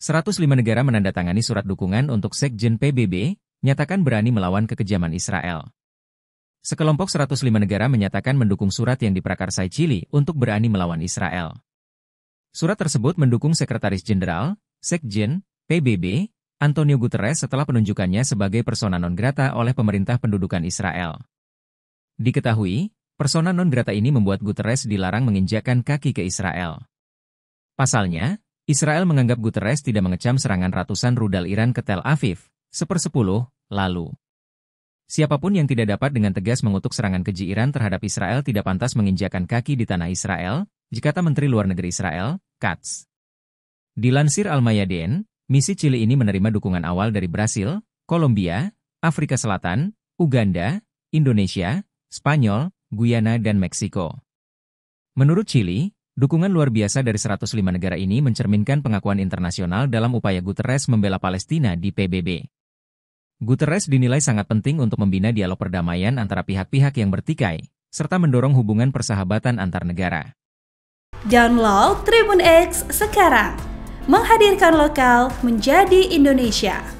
105 negara menandatangani surat dukungan untuk Sekjen PBB, nyatakan berani melawan kekejaman Israel. Sekelompok 105 negara menyatakan mendukung surat yang diprakarsai Chili untuk berani melawan Israel. Surat tersebut mendukung Sekretaris Jenderal, Sekjen, PBB, Antonio Guterres setelah penunjukannya sebagai persona non grata oleh pemerintah pendudukan Israel. Diketahui, persona non grata ini membuat Guterres dilarang menginjakan kaki ke Israel. Pasalnya, Israel menganggap Guterres tidak mengecam serangan ratusan rudal Iran ke Tel Aviv, sepersepuluh, lalu. Siapapun yang tidak dapat dengan tegas mengutuk serangan keji Iran terhadap Israel tidak pantas menginjakan kaki di tanah Israel, jikata Menteri Luar Negeri Israel, Katz. Dilansir Al-Mayadeen, misi Chile ini menerima dukungan awal dari Brasil, Kolombia, Afrika Selatan, Uganda, Indonesia, Spanyol, Guyana, dan Meksiko. Menurut Chile, Dukungan luar biasa dari 105 negara ini mencerminkan pengakuan internasional dalam upaya Guterres membela Palestina di PBB. Guterres dinilai sangat penting untuk membina dialog perdamaian antara pihak-pihak yang bertikai, serta mendorong hubungan persahabatan antar negara. Download Tribun X sekarang, menghadirkan lokal menjadi Indonesia.